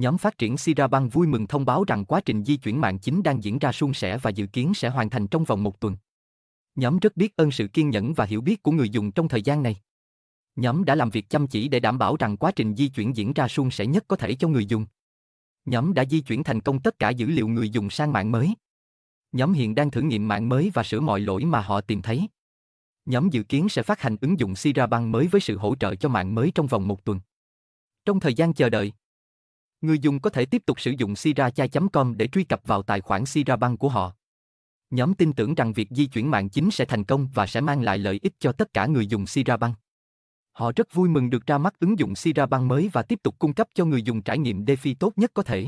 Nhóm phát triển Sierra Bank vui mừng thông báo rằng quá trình di chuyển mạng chính đang diễn ra suôn sẻ và dự kiến sẽ hoàn thành trong vòng một tuần. Nhóm rất biết ơn sự kiên nhẫn và hiểu biết của người dùng trong thời gian này. Nhóm đã làm việc chăm chỉ để đảm bảo rằng quá trình di chuyển diễn ra suôn sẻ nhất có thể cho người dùng. Nhóm đã di chuyển thành công tất cả dữ liệu người dùng sang mạng mới. Nhóm hiện đang thử nghiệm mạng mới và sửa mọi lỗi mà họ tìm thấy. Nhóm dự kiến sẽ phát hành ứng dụng Sierra Bank mới với sự hỗ trợ cho mạng mới trong vòng một tuần. Trong thời gian chờ đợi, Người dùng có thể tiếp tục sử dụng sirachai.com để truy cập vào tài khoản Sirabank của họ. Nhóm tin tưởng rằng việc di chuyển mạng chính sẽ thành công và sẽ mang lại lợi ích cho tất cả người dùng Sirabank. Họ rất vui mừng được ra mắt ứng dụng Sirabank mới và tiếp tục cung cấp cho người dùng trải nghiệm DeFi tốt nhất có thể.